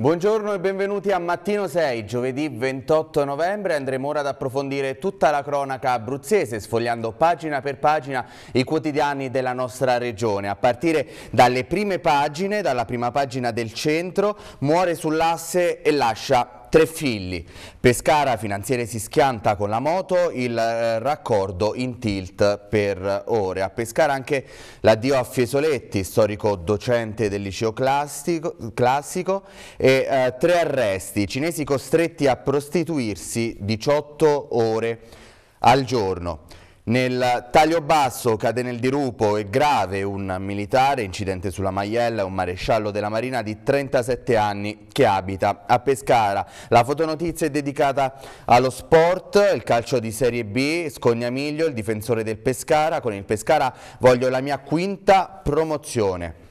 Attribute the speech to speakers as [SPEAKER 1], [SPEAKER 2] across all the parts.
[SPEAKER 1] Buongiorno e benvenuti a Mattino 6, giovedì 28 novembre andremo ora ad approfondire tutta la cronaca abruzzese sfogliando pagina per pagina i quotidiani della nostra regione a partire dalle prime pagine, dalla prima pagina del centro, muore sull'asse e lascia tre figli. Pescara, finanziere si schianta con la moto, il eh, raccordo in tilt per ore. A Pescara anche l'addio a Fiesoletti, storico docente del liceo classico, classico e eh, tre arresti, cinesi costretti a prostituirsi 18 ore al giorno. Nel taglio basso cade nel dirupo e grave un militare, incidente sulla Maiella, un maresciallo della Marina di 37 anni che abita a Pescara. La fotonotizia è dedicata allo sport, il calcio di Serie B, Scognamiglio, il difensore del Pescara. Con il Pescara voglio la mia quinta promozione.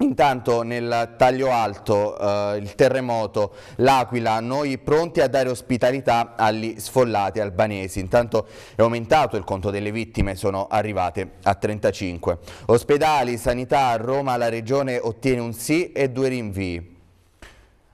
[SPEAKER 1] Intanto nel taglio alto, eh, il terremoto, l'Aquila, noi pronti a dare ospitalità agli sfollati albanesi. Intanto è aumentato il conto delle vittime, sono arrivate a 35. Ospedali, sanità, a Roma la regione ottiene un sì e due rinvii.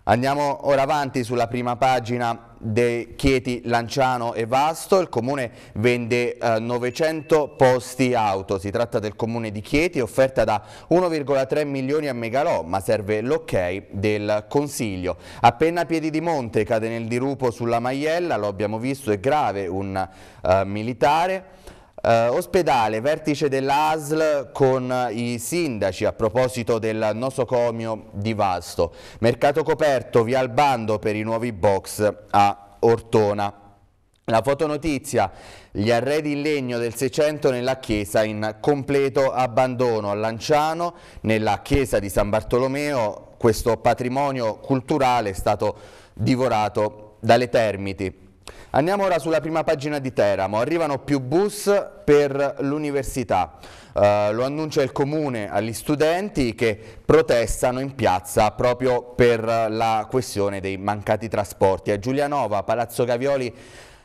[SPEAKER 1] Andiamo ora avanti sulla prima pagina di Chieti, Lanciano e Vasto, il comune vende eh, 900 posti auto, si tratta del comune di Chieti offerta da 1,3 milioni a Megalò ma serve l'ok del consiglio. Appena Piedi di Monte cade nel dirupo sulla Maiella, lo abbiamo visto, è grave un eh, militare. Eh, ospedale, vertice dell'ASL con i sindaci a proposito del nosocomio di Vasto. Mercato coperto, via bando per i nuovi box a Ortona. La fotonotizia, gli arredi in legno del Seicento nella chiesa in completo abbandono a Lanciano, nella chiesa di San Bartolomeo, questo patrimonio culturale è stato divorato dalle termiti. Andiamo ora sulla prima pagina di Teramo, arrivano più bus per l'università, eh, lo annuncia il comune agli studenti che protestano in piazza proprio per la questione dei mancati trasporti. A Giulianova, Palazzo Gavioli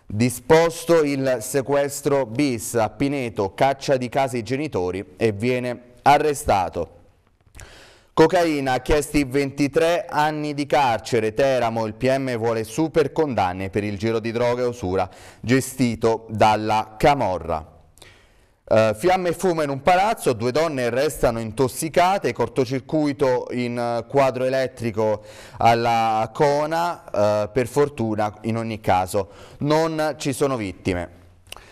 [SPEAKER 1] disposto il sequestro bis a Pineto, caccia di casa i genitori e viene arrestato. Cocaina, chiesti 23 anni di carcere, Teramo, il PM vuole super condanne per il giro di droga e usura gestito dalla Camorra. Uh, fiamme e fumo in un palazzo, due donne restano intossicate, cortocircuito in eh, quadro elettrico alla Cona, uh, eh, per fortuna in ogni caso non ci sono vittime.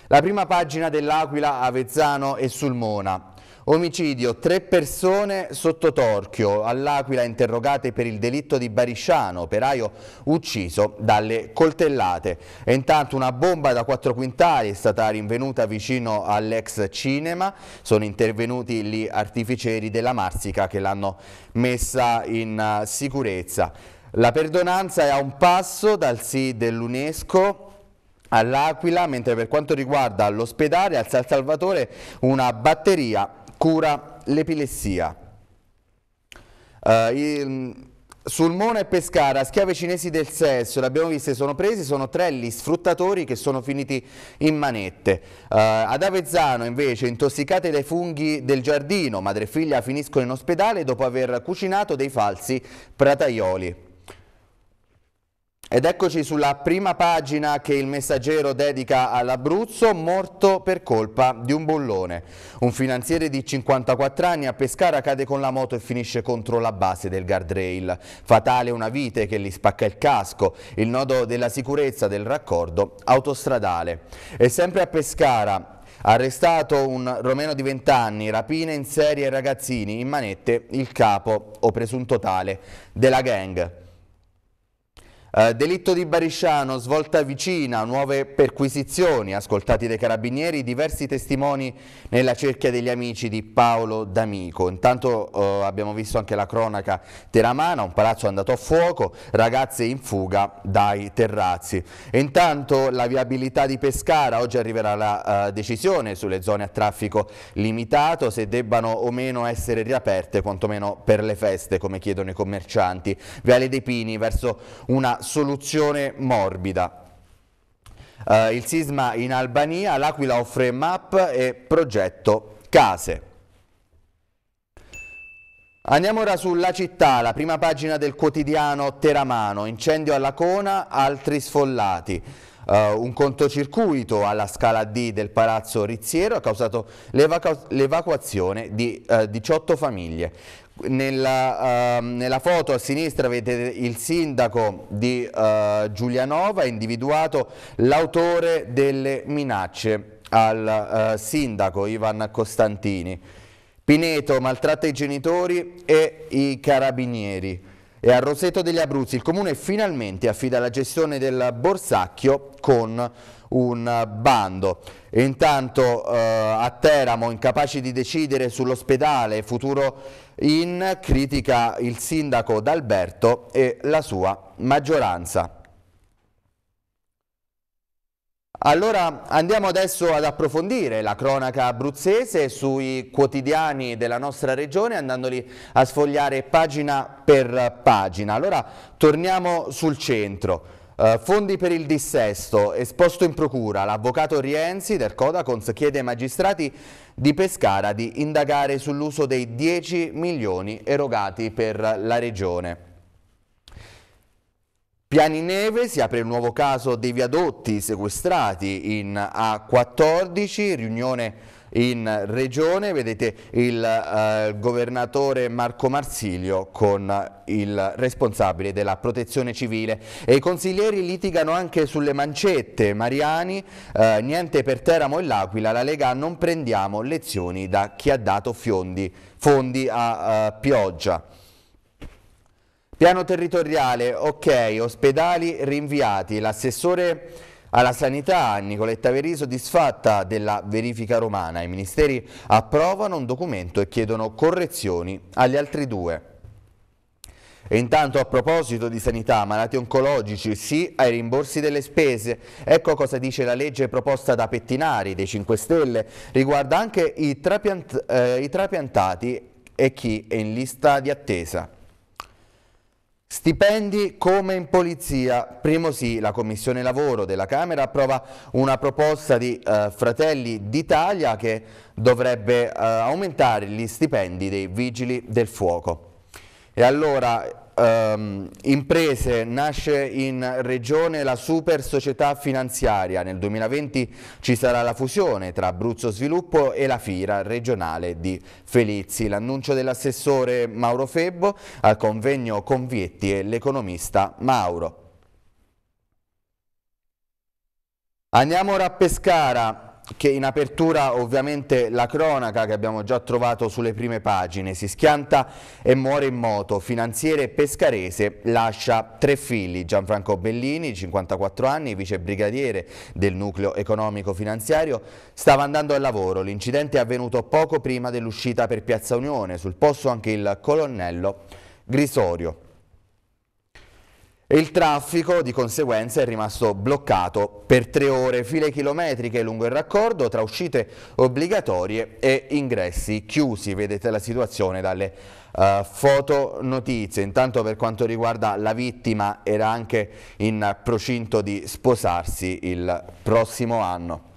[SPEAKER 1] La prima pagina dell'Aquila, Avezzano e Sulmona. Omicidio, tre persone sotto torchio, all'Aquila interrogate per il delitto di Barisciano, operaio ucciso dalle coltellate. E intanto una bomba da quattro quintali è stata rinvenuta vicino all'ex cinema, sono intervenuti gli artificieri della Marsica che l'hanno messa in eh, sicurezza. La perdonanza è a un passo dal sì dell'UNESCO, all'Aquila, mentre per quanto riguarda l'ospedale, al San Salvatore una batteria cura l'epilessia. Uh, eh, Sulmona e Pescara, schiave cinesi del sesso, l'abbiamo visto, viste, sono presi, sono tre gli sfruttatori che sono finiti in manette. Uh, ad Avezzano invece, intossicate dai funghi del giardino, madre e figlia finiscono in ospedale dopo aver cucinato dei falsi prataioli. Ed eccoci sulla prima pagina che il messaggero dedica all'Abruzzo, morto per colpa di un bullone. Un finanziere di 54 anni a Pescara cade con la moto e finisce contro la base del guardrail. Fatale una vite che gli spacca il casco, il nodo della sicurezza del raccordo autostradale. E sempre a Pescara, Arrestato un romeno di 20 anni, rapine in serie ai ragazzini, in manette il capo o presunto tale della gang. Eh, delitto di Barisciano, svolta vicina, nuove perquisizioni, ascoltati dai carabinieri, diversi testimoni nella cerchia degli amici di Paolo D'Amico. Intanto eh, abbiamo visto anche la cronaca teramana, un palazzo andato a fuoco, ragazze in fuga dai terrazzi. E intanto la viabilità di Pescara, oggi arriverà la eh, decisione sulle zone a traffico limitato, se debbano o meno essere riaperte, quantomeno per le feste, come chiedono i commercianti. Viale dei Pini verso una soluzione morbida. Uh, il sisma in Albania, l'Aquila offre MAP e progetto case. Andiamo ora sulla città, la prima pagina del quotidiano Teramano, incendio alla Cona, altri sfollati. Uh, un contocircuito alla scala D del palazzo Rizziero ha causato l'evacuazione di uh, eh, 18 famiglie. Nella, uh, nella, foto a sinistra vedete il sindaco di uh, Giulianova, individuato l'autore delle minacce al uh, sindaco Ivan Costantini. Pineto maltratta i genitori e i carabinieri. E a Roseto degli Abruzzi il comune finalmente affida la gestione del borsacchio con un bando. E intanto eh, a Teramo, incapaci di decidere sull'ospedale futuro in, critica il sindaco D'Alberto e la sua maggioranza. Allora andiamo adesso ad approfondire la cronaca abruzzese sui quotidiani della nostra regione andandoli a sfogliare pagina per pagina. Allora torniamo sul centro. Uh, fondi per il dissesto, esposto in procura, l'avvocato Rienzi del Codacons chiede ai magistrati di Pescara di indagare sull'uso dei 10 milioni erogati per la regione. Piani Neve si apre il nuovo caso dei viadotti sequestrati in A14, riunione in regione, vedete il eh, governatore Marco Marsilio con il responsabile della protezione civile e i consiglieri litigano anche sulle mancette, Mariani, eh, niente per Teramo e l'Aquila, la Lega non prendiamo lezioni da chi ha dato fondi, fondi a eh, pioggia. Piano territoriale, ok, ospedali rinviati. L'assessore alla sanità Nicoletta Veriso disfatta della verifica romana. I ministeri approvano un documento e chiedono correzioni agli altri due. E intanto a proposito di sanità, malati oncologici sì ai rimborsi delle spese. Ecco cosa dice la legge proposta da Pettinari dei 5 Stelle. Riguarda anche i, trapiant eh, i trapiantati e chi è in lista di attesa. Stipendi come in polizia. Primo sì, la Commissione Lavoro della Camera approva una proposta di eh, Fratelli d'Italia che dovrebbe eh, aumentare gli stipendi dei vigili del fuoco. E allora Um, imprese, nasce in regione la super società finanziaria, nel 2020 ci sarà la fusione tra Abruzzo Sviluppo e la Fira regionale di Felizzi. L'annuncio dell'assessore Mauro Febbo al convegno Convietti e l'economista Mauro. Andiamo ora a Pescara, che in apertura ovviamente la cronaca che abbiamo già trovato sulle prime pagine, si schianta e muore in moto, finanziere pescarese lascia tre figli, Gianfranco Bellini, 54 anni, vice brigadiere del nucleo economico finanziario, stava andando al lavoro, l'incidente è avvenuto poco prima dell'uscita per Piazza Unione, sul posto anche il colonnello Grisorio e il traffico di conseguenza è rimasto bloccato per tre ore, file chilometriche lungo il raccordo tra uscite obbligatorie e ingressi chiusi, vedete la situazione dalle uh, fotonotizie. Intanto per quanto riguarda la vittima era anche in procinto di sposarsi il prossimo anno.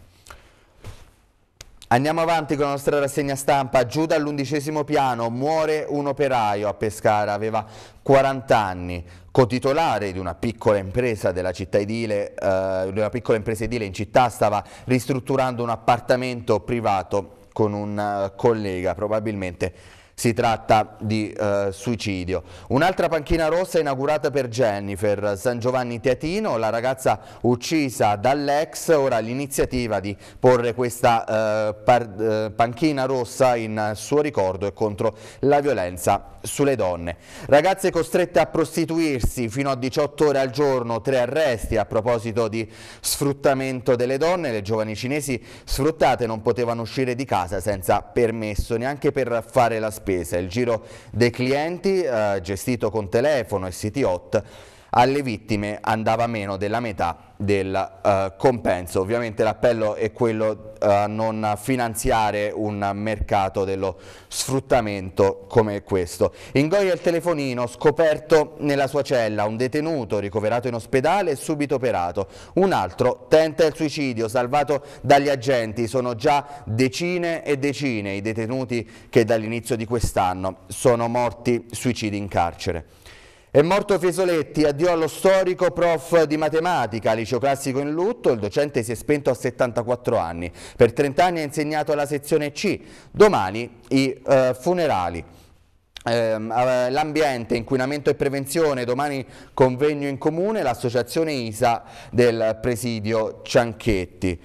[SPEAKER 1] Andiamo avanti con la nostra rassegna stampa, giù dall'undicesimo piano muore un operaio a Pescara, aveva 40 anni, cotitolare di una piccola impresa della città edile, eh, di una piccola impresa edile in città, stava ristrutturando un appartamento privato con un eh, collega, probabilmente si tratta di eh, suicidio. Un'altra panchina rossa inaugurata per Jennifer, San Giovanni Teatino, la ragazza uccisa dall'ex, ora l'iniziativa di porre questa eh, par, eh, panchina rossa in suo ricordo e contro la violenza sulle donne. Ragazze costrette a prostituirsi fino a 18 ore al giorno, tre arresti a proposito di sfruttamento delle donne, le giovani cinesi sfruttate non potevano uscire di casa senza permesso, neanche per fare la spesa spesa. Il giro dei clienti eh, gestito con telefono e siti hot alle vittime andava meno della metà del eh, compenso. Ovviamente l'appello è quello eh, a eh, non finanziare un mercato dello sfruttamento come questo. Ingoia il telefonino scoperto nella sua cella, un detenuto ricoverato in ospedale e subito operato. Un altro tenta il suicidio, salvato dagli agenti. Sono già decine e decine i detenuti che dall'inizio di quest'anno sono morti suicidi in carcere. È morto Fesoletti, addio allo storico prof di matematica, liceo classico in lutto, il docente si è spento a 74 anni, per 30 anni ha insegnato alla sezione C, domani i eh, funerali. Ehm, l'ambiente, inquinamento e prevenzione, domani convegno in comune, l'associazione ISA del presidio Cianchetti.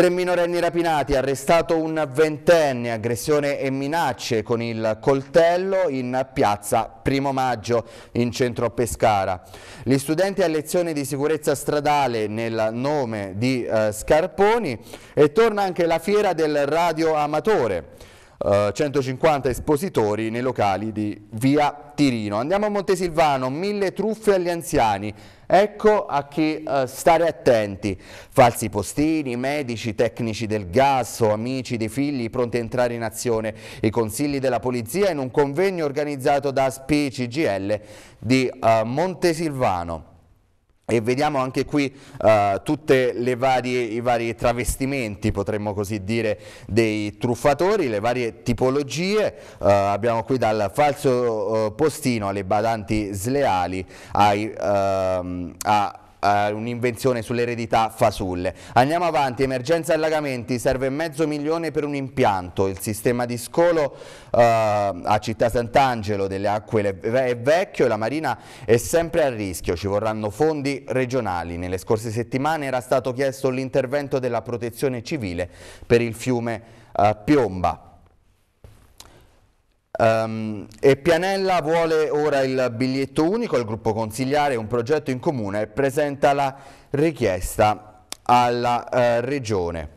[SPEAKER 1] Tre minorenni rapinati, arrestato un ventenne, aggressione e minacce con il coltello in piazza Primo Maggio in centro Pescara. Gli studenti a lezione di sicurezza stradale nel nome di eh, Scarponi e torna anche la fiera del radio amatore. 150 eh, espositori nei locali di Via Tirino. Andiamo a Montesilvano, mille truffe agli anziani. Ecco a chi eh, stare attenti. Falsi postini, medici, tecnici del gas o amici dei figli pronti a entrare in azione. I consigli della polizia in un convegno organizzato da SPI CGL di eh, Montesilvano e vediamo anche qui uh, eh, tutti i vari travestimenti, potremmo così dire, dei truffatori, le varie tipologie, uh, abbiamo qui dal falso uh, postino alle badanti sleali ai, ehm, a eh, un'invenzione sull'eredità fasulle. Andiamo avanti, emergenza allagamenti, serve mezzo milione per un impianto, il sistema di scolo eh, a Città Sant'Angelo delle acque è vecchio e la Marina è sempre a rischio, ci vorranno fondi regionali. Nelle scorse settimane era stato chiesto l'intervento della protezione civile per il fiume eh, Piomba. Um, e Pianella vuole ora il biglietto unico, il gruppo consigliare un progetto in comune presenta la richiesta alla uh, regione.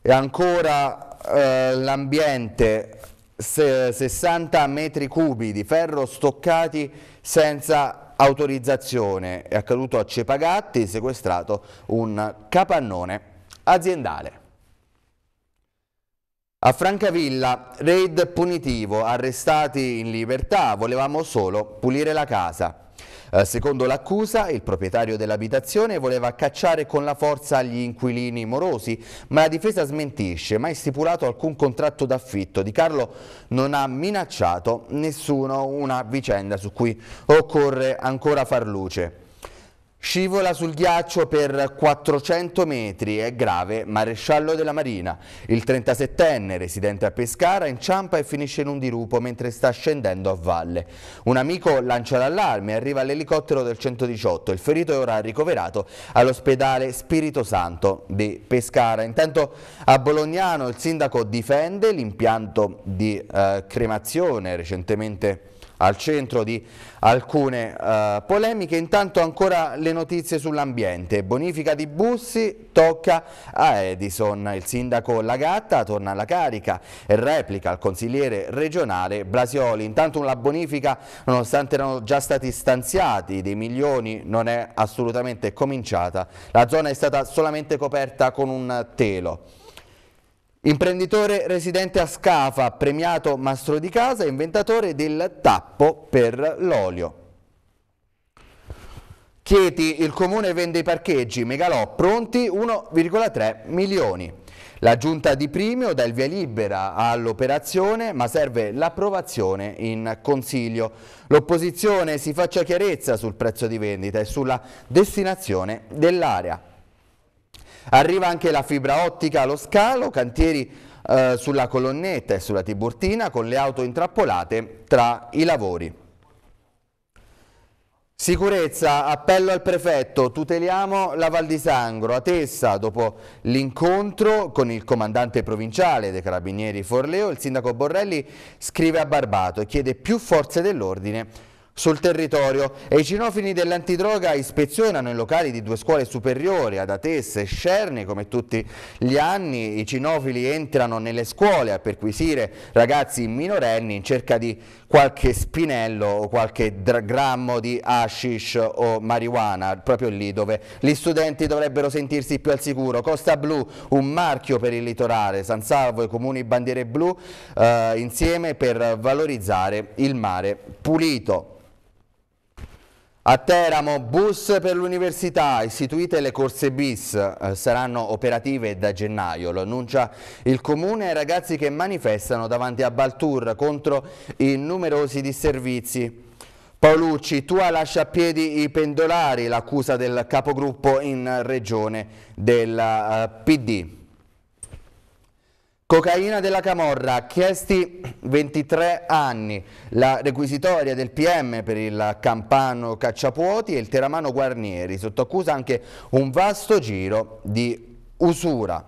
[SPEAKER 1] E ancora uh, l'ambiente, 60 metri cubi di ferro stoccati senza autorizzazione. È accaduto a Cepagatti, sequestrato un capannone aziendale. A Francavilla, raid punitivo, arrestati in libertà, volevamo solo pulire la casa. Eh, secondo l'accusa, il proprietario dell'abitazione voleva cacciare con la forza gli inquilini morosi, ma la difesa smentisce, mai stipulato alcun contratto d'affitto. Di Carlo non ha minacciato nessuno, una vicenda su cui occorre ancora far luce. Scivola sul ghiaccio per 400 metri, è grave, maresciallo della Marina. Il 37enne, residente a Pescara, inciampa e finisce in un dirupo mentre sta scendendo a valle. Un amico lancia l'allarme, e arriva l'elicottero del 118, il ferito è ora ricoverato all'ospedale Spirito Santo di Pescara. Intanto a Bolognano il sindaco difende l'impianto di eh, cremazione recentemente al centro di alcune eh, polemiche. Intanto ancora le notizie sull'ambiente. Bonifica di Bussi tocca a Edison. Il sindaco Lagatta torna alla carica e replica al consigliere regionale Brasioli. Intanto la bonifica, nonostante erano già stati stanziati dei milioni, non è assolutamente cominciata. La zona è stata solamente coperta con un telo. Imprenditore residente a Scafa, premiato mastro di casa, inventatore del tappo per l'olio. Chieti, il comune vende i parcheggi, Megalò pronti 1,3 milioni. La giunta di primio dà il via libera all'operazione ma serve l'approvazione in consiglio. L'opposizione si faccia chiarezza sul prezzo di vendita e sulla destinazione dell'area. Arriva anche la fibra ottica allo scalo, cantieri eh, sulla colonnetta e sulla Tiburtina con le auto intrappolate tra i lavori. Sicurezza, appello al prefetto, tuteliamo la Val di Sangro. A Tessa, dopo l'incontro con il comandante provinciale dei Carabinieri Forleo, il sindaco Borrelli scrive a Barbato e chiede più forze dell'ordine sul territorio e i cinofini dell'antidroga ispezionano i locali di due scuole superiori ad Atesse e Scerni come tutti gli anni i cinofili entrano nelle scuole a perquisire ragazzi minorenni in cerca di qualche spinello o qualche grammo di hashish o marijuana proprio lì dove gli studenti dovrebbero sentirsi più al sicuro Costa Blu un marchio per il litorale San Salvo e comuni bandiere blu eh, insieme per valorizzare il mare pulito a Teramo, bus per l'università, istituite le corse bis, eh, saranno operative da gennaio, lo annuncia il Comune ai ragazzi che manifestano davanti a Baltur contro i numerosi disservizi. Paolucci, Tua lascia a piedi i pendolari, l'accusa del capogruppo in regione del eh, PD. Cocaina della Camorra, chiesti 23 anni, la requisitoria del PM per il campano Cacciapuoti e il teramano Guarnieri, sotto accusa anche un vasto giro di usura.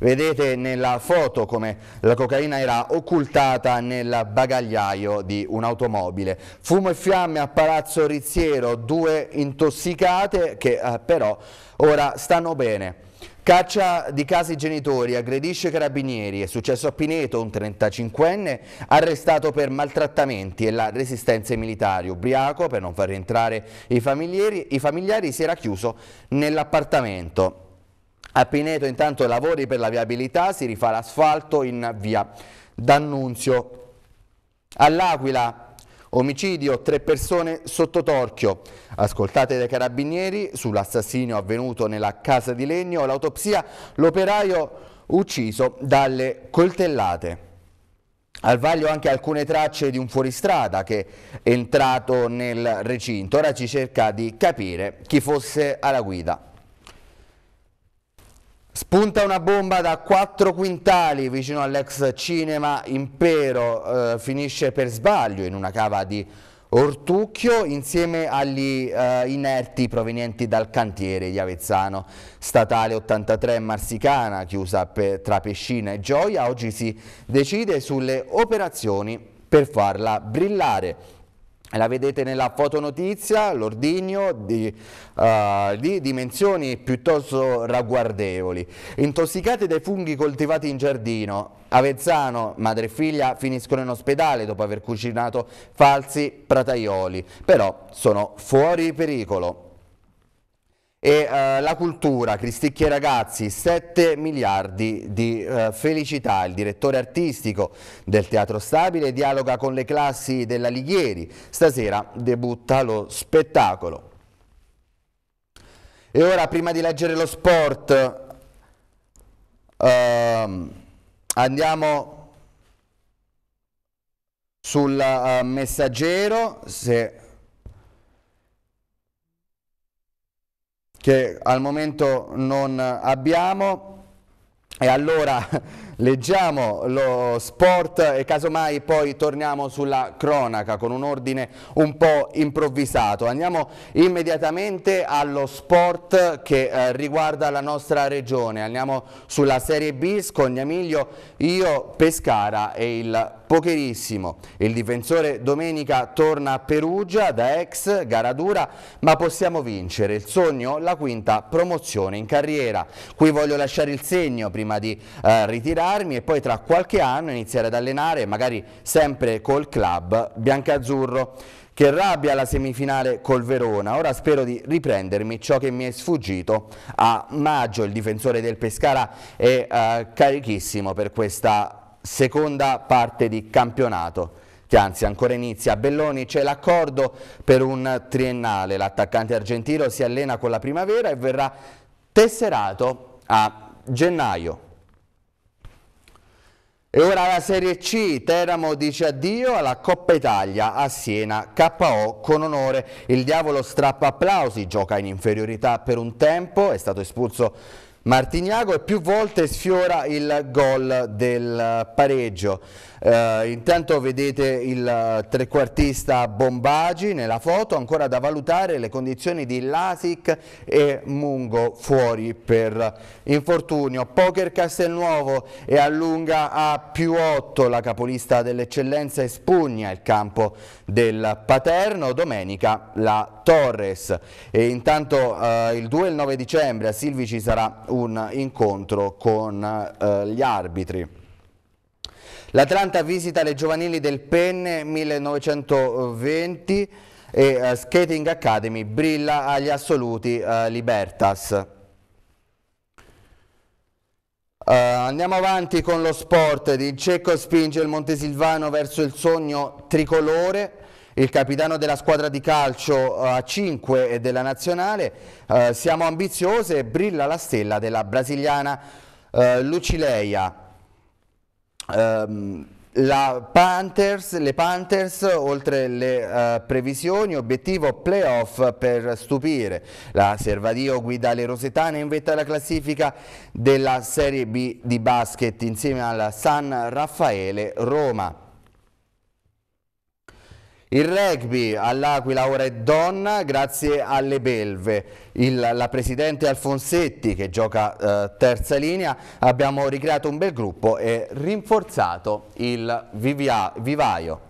[SPEAKER 1] Vedete nella foto come la cocaina era occultata nel bagagliaio di un'automobile. Fumo e fiamme a Palazzo Rizziero, due intossicate che eh, però ora stanno bene. Caccia di casa i genitori, aggredisce i carabinieri, è successo a Pineto un 35enne arrestato per maltrattamenti e la resistenza ai militari. Ubriaco per non far rientrare i familiari, i familiari si era chiuso nell'appartamento. A Pineto intanto lavori per la viabilità, si rifà l'asfalto in via D'Annunzio. All'Aquila Omicidio, tre persone sotto torchio. Ascoltate dai carabinieri sull'assassinio avvenuto nella casa di legno, l'autopsia, l'operaio ucciso dalle coltellate. Al vaglio anche alcune tracce di un fuoristrada che è entrato nel recinto. Ora ci cerca di capire chi fosse alla guida. Spunta una bomba da 4 quintali vicino all'ex cinema Impero, eh, finisce per sbaglio in una cava di Ortucchio insieme agli eh, inerti provenienti dal cantiere di Avezzano. Statale 83 Marsicana, chiusa per, tra Pescina e Gioia, oggi si decide sulle operazioni per farla brillare. La vedete nella fotonotizia, l'ordigno di, uh, di, dimensioni piuttosto ragguardevoli. Intossicati dai funghi coltivati in giardino, Avezzano, madre e figlia, finiscono in ospedale dopo aver cucinato falsi prataioli, però sono fuori pericolo. E eh, la cultura, Cristicchi e ragazzi, 7 miliardi di eh, felicità. Il direttore artistico del Teatro Stabile dialoga con le classi della Lighieri. Stasera debutta lo spettacolo. E ora, prima di leggere lo sport, ehm, andiamo sul eh, messaggero. Se che al momento non abbiamo e allora Leggiamo lo sport e casomai poi torniamo sulla cronaca con un ordine un po' improvvisato. Andiamo immediatamente allo sport che eh, riguarda la nostra regione. Andiamo sulla Serie B, Scognamiglio, Io, Pescara e il Pocherissimo. Il difensore domenica torna a Perugia da ex gara dura, ma possiamo vincere. Il sogno, la quinta promozione in carriera. Qui voglio lasciare il segno prima di eh, ritirare allenarmi e poi tra qualche anno iniziare ad allenare magari sempre col club biancazzurro che rabbia la semifinale col Verona. Ora spero di riprendermi ciò che mi è sfuggito a maggio. Il difensore del Pescara è eh, carichissimo per questa seconda parte di campionato che anzi ancora inizia a Belloni, c'è l'accordo per un triennale, l'attaccante argentino si allena con la primavera e verrà tesserato a gennaio. E ora la Serie C, Teramo dice addio alla Coppa Italia a Siena, KO con onore. Il diavolo strappa applausi, gioca in inferiorità per un tempo, è stato espulso Martignago e più volte sfiora il gol del pareggio. Eh, intanto vedete il trequartista Bombagi nella foto, ancora da valutare le condizioni di Lasic e Mungo fuori per infortunio. Poker Castelnuovo e allunga a più 8 la capolista dell'eccellenza e spugna il campo del Paterno, domenica la Torres. E intanto eh, il 2 e il 9 dicembre a Silvi ci sarà un incontro con eh, gli arbitri. L'Atlanta visita le giovanili del Penne 1920 e uh, Skating Academy brilla agli assoluti uh, Libertas. Uh, andiamo avanti con lo sport, il Cecco spinge il Montesilvano verso il sogno tricolore, il capitano della squadra di calcio a 5 e della nazionale, siamo ambiziose, brilla la stella della brasiliana Lucileia. Um, Panthers, le Panthers, oltre le uh, previsioni, obiettivo playoff per stupire. La Servadio guida le Rosetane in vetta alla classifica della Serie B di basket insieme alla San Raffaele Roma. Il rugby all'Aquila ora è donna grazie alle belve. Il, la presidente Alfonsetti che gioca eh, terza linea, abbiamo ricreato un bel gruppo e rinforzato il vivia, vivaio.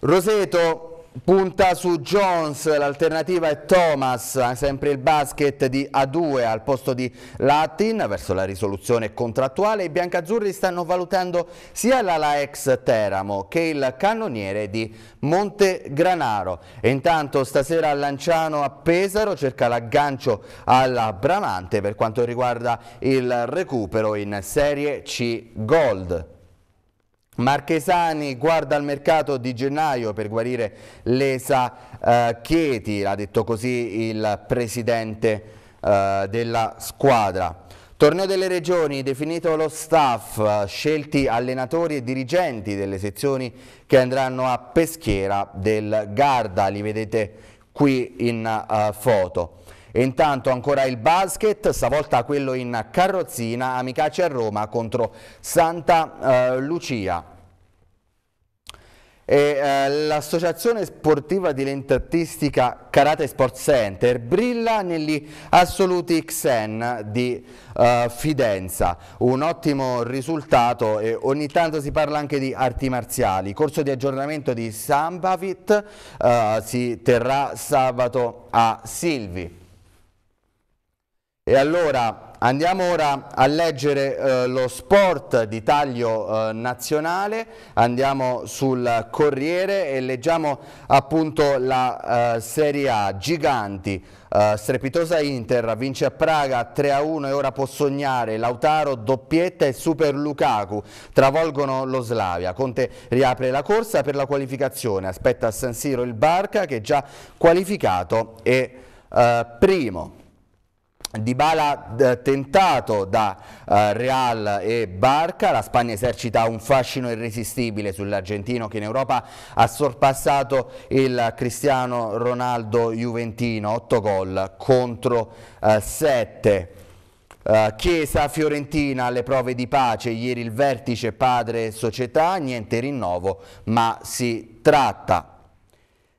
[SPEAKER 1] Roseto Punta su Jones, l'alternativa è Thomas, sempre il basket di A2 al posto di Latin verso la risoluzione contrattuale. I biancazzurri stanno valutando sia l'ala ex Teramo che il cannoniere di Montegranaro. E intanto stasera Lanciano a Pesaro cerca l'aggancio alla Bramante per quanto riguarda il recupero in Serie C Gold. Marchesani guarda al mercato di gennaio per guarire l'esa eh, Chieti, l'ha detto così il presidente eh, della squadra. Torneo delle regioni, definito lo staff, eh, scelti allenatori e dirigenti delle sezioni che andranno a Peschiera del Garda, li vedete qui in uh, foto. E intanto ancora il basket, stavolta quello in carrozzina, Amicaci a Roma contro Santa eh, Lucia. Eh, L'associazione sportiva dilettantistica Karate Sport Center brilla negli assoluti Xen di eh, Fidenza, un ottimo risultato e ogni tanto si parla anche di arti marziali. Corso di aggiornamento di Sambavit eh, si terrà sabato a Silvi. E allora andiamo ora a leggere eh, lo sport di taglio eh, nazionale, andiamo sul Corriere e leggiamo appunto la eh, Serie A, Giganti, eh, strepitosa Inter, vince a Praga 3-1 a e ora può sognare, Lautaro doppietta e Super Lukaku travolgono lo Slavia, Conte riapre la corsa per la qualificazione, aspetta a San Siro il Barca che è già qualificato e eh, primo. Dybala eh, tentato da eh, Real e Barca, la Spagna esercita un fascino irresistibile sull'argentino che in Europa ha sorpassato il Cristiano Ronaldo Juventino, 8 gol contro 7. Uh, eh, Chiesa Fiorentina alle prove di pace, ieri il vertice padre società, niente rinnovo ma si tratta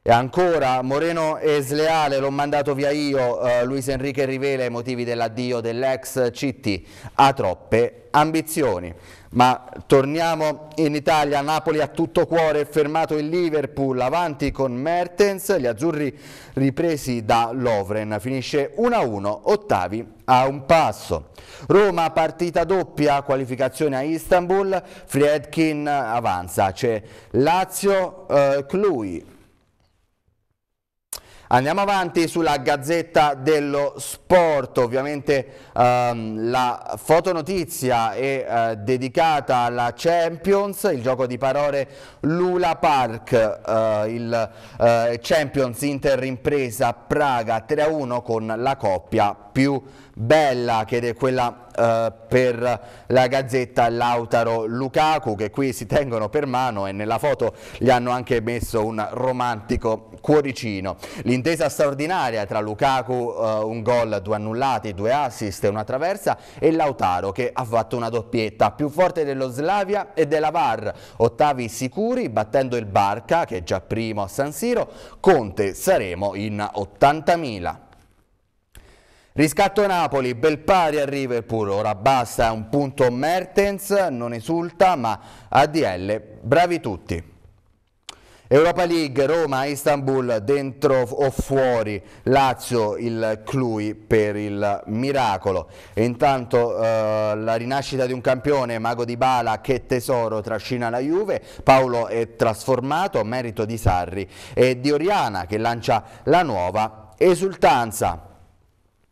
[SPEAKER 1] e ancora Moreno è sleale, l'ho mandato via io, eh, Luis Enrique rivela i motivi dell'addio dell'ex Citti, ha troppe ambizioni. Ma torniamo in Italia, Napoli a tutto cuore, fermato il Liverpool, avanti con Mertens, gli azzurri ripresi da Lovren, finisce 1-1, ottavi a un passo. Roma partita doppia, qualificazione a Istanbul, Friedkin avanza, c'è Lazio, eh, Cluj. Clui, Andiamo avanti sulla Gazzetta dello Sport, ovviamente ehm, la fotonotizia è eh, dedicata alla Champions, il gioco di parole Lula Park, eh, il eh, Champions Inter Impresa Praga 3-1 con la coppia più alta bella che è quella eh, per la Gazzetta Lautaro Lukaku che qui si tengono per mano e nella foto gli hanno anche messo un romantico cuoricino. L'intesa straordinaria tra Lukaku, eh, un gol, due annullati, due assist e una traversa e Lautaro che ha fatto una doppietta più forte dello Slavia e della VAR. Ottavi sicuri battendo il Barca che è già primo a San Siro, Conte saremo in 80.000. Riscatto Napoli, bel pari a Liverpool, ora basta un punto Mertens, non esulta ma ADL, bravi tutti. Europa League, Roma, Istanbul, dentro o fuori, Lazio, il Clui per il miracolo. E intanto eh, la rinascita di un campione, Mago Di Bala, che tesoro trascina la Juve, Paolo è trasformato, merito di Sarri e di Oriana che lancia la nuova esultanza.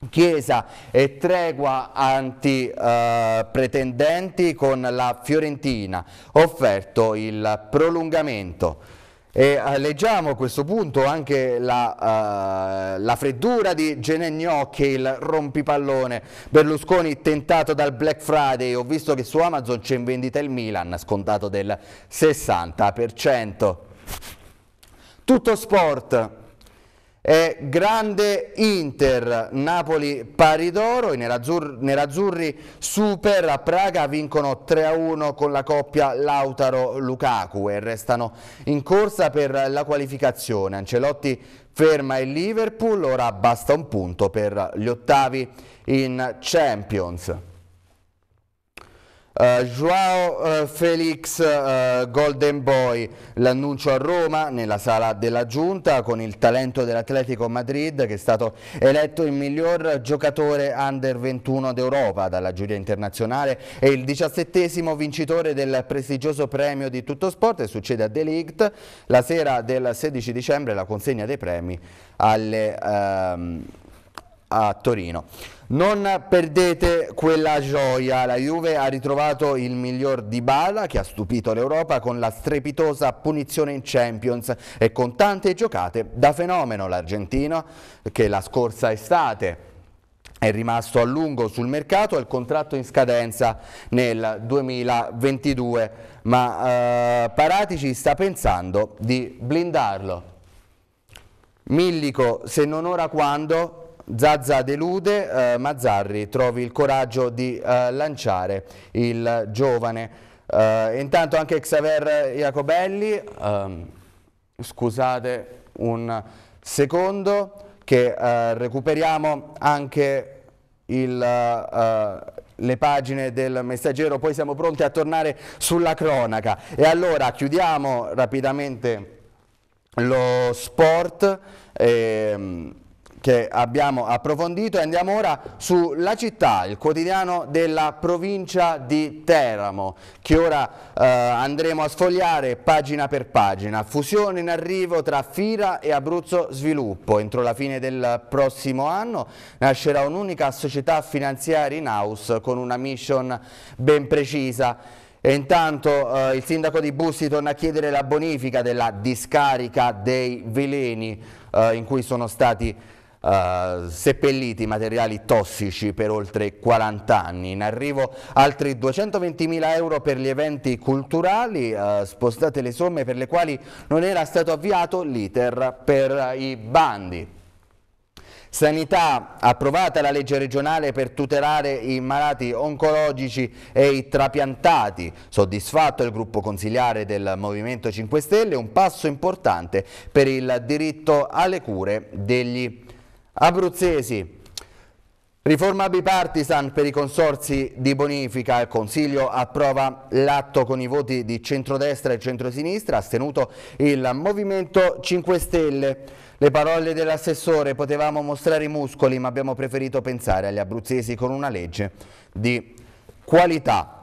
[SPEAKER 1] Chiesa e tregua anti eh, con la Fiorentina, offerto il prolungamento. E, eh, leggiamo a questo punto anche la, eh, la freddura di Gnocchi, il rompipallone. Berlusconi tentato dal Black Friday, ho visto che su Amazon c'è in vendita il Milan, scontato del 60%. Tutto sport è grande Inter, Napoli pari d'oro, i nerazzurri, nerazzurri super a Praga vincono 3-1 con la coppia Lautaro-Lukaku e restano in corsa per la qualificazione. Ancelotti ferma il Liverpool, ora basta un punto per gli ottavi in Champions. Uh, eh, Joao uh, eh, Felix uh, Golden Boy, l'annuncio a Roma nella sala della giunta con il talento dell'Atletico Madrid che è stato eletto il miglior giocatore under 21 d'Europa dalla giuria internazionale e il diciassettesimo vincitore del prestigioso premio di tutto sport e succede a Delict la sera del 16 dicembre la consegna dei premi alle, ehm, a Torino. Non perdete quella gioia, la Juve ha ritrovato il miglior di Bala che ha stupito l'Europa con la strepitosa punizione in Champions e con tante giocate da fenomeno l'argentino che la scorsa estate è rimasto a lungo sul mercato, ha il contratto in scadenza nel 2022, ma eh, Paratici sta pensando di blindarlo. Millico, se non ora quando, Zazza delude, eh, Mazzarri trovi il coraggio di eh, lanciare il giovane. Eh, intanto anche Xaver Iacobelli, ehm, scusate un secondo, che eh, recuperiamo anche il, eh, le pagine del messaggero, poi siamo pronti a tornare sulla cronaca. E allora chiudiamo rapidamente lo sport. Eh, che abbiamo approfondito e andiamo ora sulla città, il quotidiano della provincia di Teramo, che ora eh, andremo a sfogliare pagina per pagina. Fusione in arrivo tra Fira e Abruzzo Sviluppo. Entro la fine del prossimo anno nascerà un'unica società finanziaria in house con una mission ben precisa. E intanto eh, il sindaco di Bussi torna a chiedere la bonifica della discarica dei veleni eh, in cui sono stati Uh, seppelliti materiali tossici per oltre 40 anni. In arrivo altri 220.000 euro per gli eventi culturali, uh, spostate le somme per le quali non era stato avviato l'iter per i bandi. Sanità, approvata la legge regionale per tutelare i malati oncologici e i trapiantati. Soddisfatto il gruppo consigliare del Movimento 5 Stelle, un passo importante per il diritto alle cure degli Abruzzesi. Riforma bipartisan per i consorsi di bonifica. Il Consiglio approva l'atto con i voti di centrodestra e centrosinistra, astenuto il Movimento 5 Stelle. Le parole dell'assessore potevamo mostrare i muscoli, ma abbiamo preferito pensare agli abruzzesi con una legge di qualità.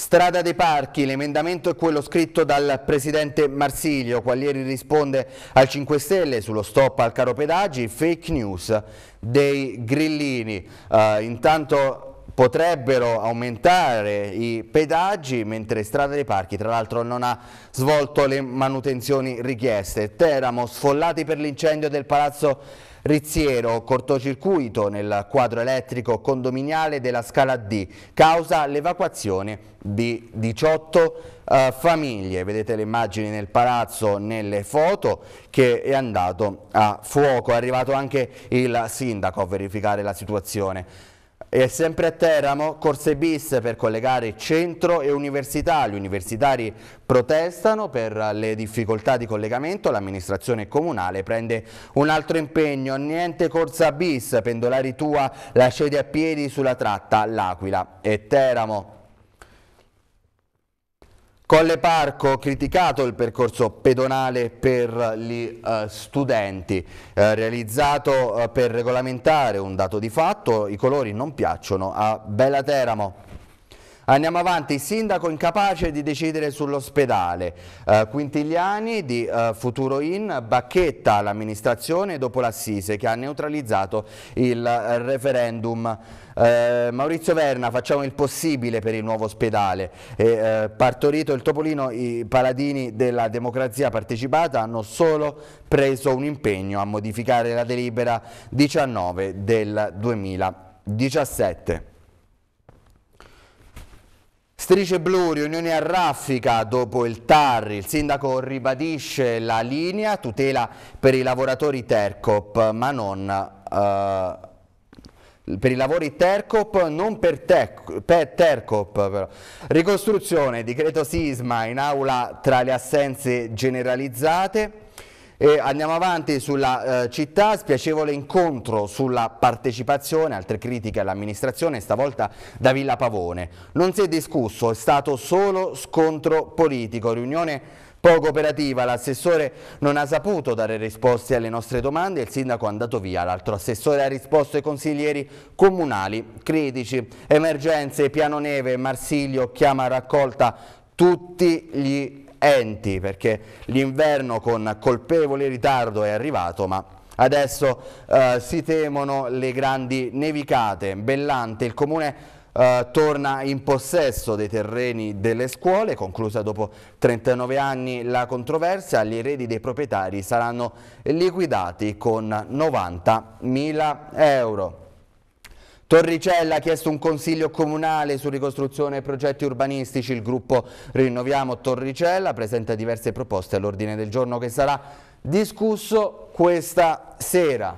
[SPEAKER 1] Strada dei Parchi, l'emendamento è quello scritto dal Presidente Marsilio. Qualieri risponde al 5 Stelle sullo stop al caro pedaggi, fake news dei grillini, uh, intanto potrebbero aumentare i pedaggi mentre Strada dei Parchi tra l'altro non ha svolto le manutenzioni richieste. Teramo, sfollati per l'incendio del Palazzo Rizziero, cortocircuito nel quadro elettrico condominiale della scala D, causa l'evacuazione di 18 eh, famiglie. Vedete le immagini nel palazzo, nelle foto, che è andato a fuoco. È arrivato anche il sindaco a verificare la situazione. E sempre a Teramo, corse bis per collegare centro e università. Gli universitari protestano per le difficoltà di collegamento, l'amministrazione comunale prende un altro impegno, niente corsa bis, pendolari tua la cedi a piedi sulla tratta L'Aquila e Teramo. Colle Parco criticato il percorso pedonale per gli uh, studenti, eh, realizzato uh, per regolamentare un dato di fatto, i colori non piacciono a Bella Teramo. Andiamo avanti, sindaco incapace di decidere sull'ospedale, eh, Quintigliani di eh, Futuro In bacchetta l'amministrazione dopo l'assise che ha neutralizzato il eh, referendum. Eh, Maurizio Verna, facciamo il possibile per il nuovo ospedale. E, eh, partorito il Topolino, i paladini della democrazia partecipata hanno solo preso un impegno a modificare la delibera 19 del 2017. Strice blu, riunione a raffica dopo il Tarri. il sindaco ribadisce la linea, tutela per i lavoratori Tercop, ma non... Eh, per i lavori Tercop, non per, tec, per Tercop. Però. Ricostruzione, decreto sisma in aula tra le assenze generalizzate. E andiamo avanti sulla eh, città, spiacevole incontro sulla partecipazione, altre critiche all'amministrazione, stavolta da Villa Pavone. Non si è discusso, è stato solo scontro politico, riunione poco operativa, l'assessore non ha saputo dare risposte alle nostre domande e il sindaco è andato via, l'altro assessore ha risposto ai consiglieri comunali critici, emergenze, piano neve, Marsiglio chiama a raccolta tutti gli enti perché l'inverno con colpevole ritardo è arrivato ma adesso eh, si temono le grandi nevicate. Bellante, il comune eh, torna in possesso dei terreni delle scuole, conclusa dopo 39 anni la controversia, gli eredi dei proprietari saranno liquidati con 90.000 euro. Torricella ha chiesto un consiglio comunale su ricostruzione e progetti urbanistici. Il gruppo Rinnoviamo Torricella presenta diverse proposte all'ordine del giorno che sarà discusso questa sera.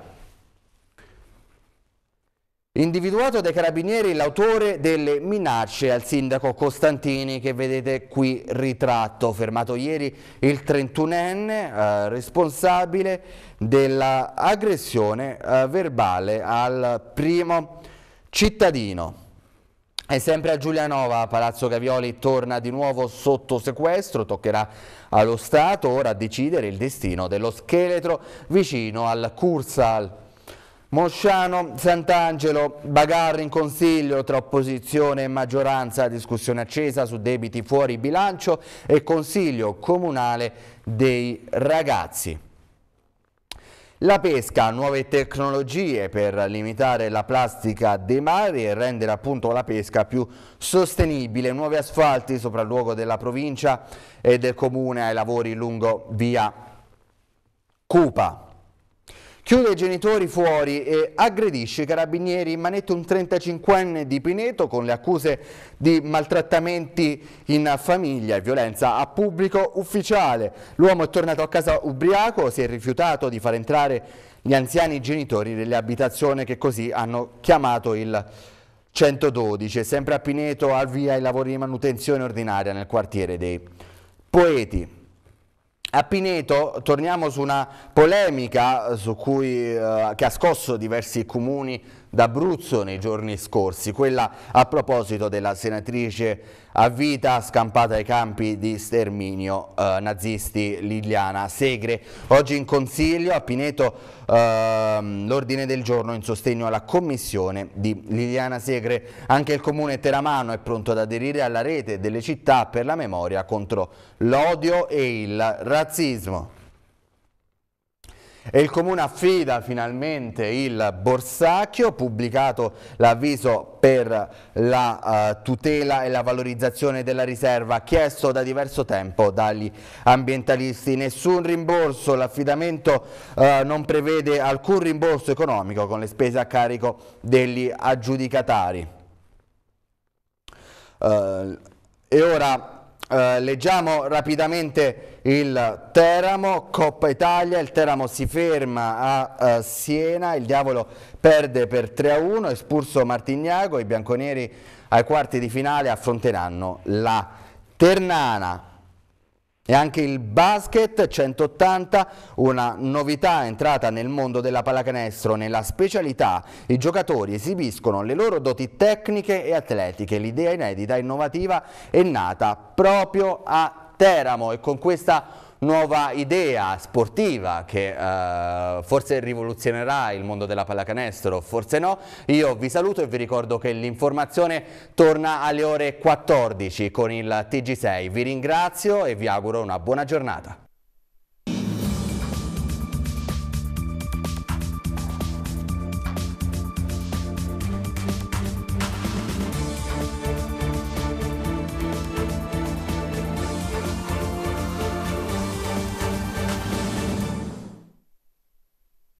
[SPEAKER 1] Individuato dai carabinieri l'autore delle minacce al sindaco Costantini che vedete qui ritratto, fermato ieri il 31enne eh, responsabile dell'aggressione eh, verbale al primo Cittadino. E sempre a Giulianova, Palazzo Gavioli torna di nuovo sotto sequestro, toccherà allo Stato ora decidere il destino dello scheletro vicino al Cursal. Mosciano, Sant'Angelo, Bagarri in consiglio tra opposizione e maggioranza, discussione accesa su debiti fuori bilancio e consiglio comunale dei ragazzi. La pesca, nuove tecnologie per limitare la plastica dei mari e rendere appunto la pesca più sostenibile, nuovi asfalti sopralluogo della provincia e del comune ai lavori lungo via Cupa. Chiude i genitori fuori e aggredisce i carabinieri in manetto un 35enne di Pineto con le accuse di maltrattamenti in famiglia e violenza a pubblico ufficiale. L'uomo è tornato a casa ubriaco, si è rifiutato di far entrare gli anziani genitori nelle abitazioni che così hanno chiamato il 112. Sempre a Pineto al via i lavori di manutenzione ordinaria nel quartiere dei Poeti. A Pineto torniamo su una polemica su cui, eh, che ha scosso diversi comuni d'Abruzzo nei giorni scorsi, quella a proposito della senatrice a vita scampata ai campi di sterminio eh, nazisti Liliana Segre. Oggi in consiglio a Pineto eh, l'ordine del giorno in sostegno alla commissione di Liliana Segre. Anche il comune Teramano è pronto ad aderire alla rete delle città per la memoria contro l'odio e il razzismo. E il Comune affida finalmente il Borsacchio, pubblicato l'avviso per la uh, tutela e la valorizzazione della riserva, chiesto da diverso tempo dagli ambientalisti. Nessun rimborso, l'affidamento uh, non prevede alcun rimborso economico con le spese a carico degli aggiudicatari. Uh, e ora eh, leggiamo rapidamente il Teramo, Coppa Italia, il Teramo si ferma a eh, Siena, il Diavolo perde per 3-1, espulso Martignago, i bianconeri ai quarti di finale affronteranno la Ternana. E anche il basket 180, una novità entrata nel mondo della pallacanestro, nella specialità. I giocatori esibiscono le loro doti tecniche e atletiche. L'idea inedita, innovativa è nata proprio a Teramo e con questa nuova idea sportiva che eh, forse rivoluzionerà il mondo della pallacanestro, forse no. Io vi saluto e vi ricordo che l'informazione torna alle ore 14 con il TG6. Vi ringrazio e vi auguro una buona giornata.